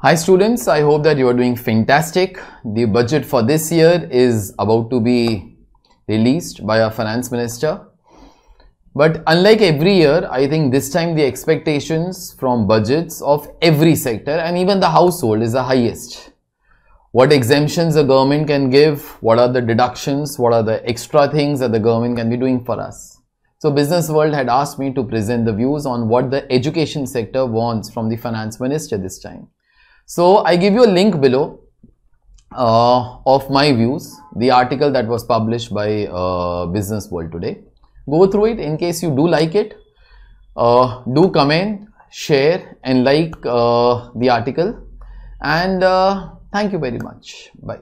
Hi students, I hope that you are doing fantastic. The budget for this year is about to be released by our finance minister. But unlike every year, I think this time the expectations from budgets of every sector and even the household is the highest. What exemptions the government can give, what are the deductions, what are the extra things that the government can be doing for us. So Business World had asked me to present the views on what the education sector wants from the finance minister this time. So I give you a link below uh, of my views, the article that was published by uh, Business World today. Go through it in case you do like it. Uh, do comment, share and like uh, the article and uh, thank you very much. Bye.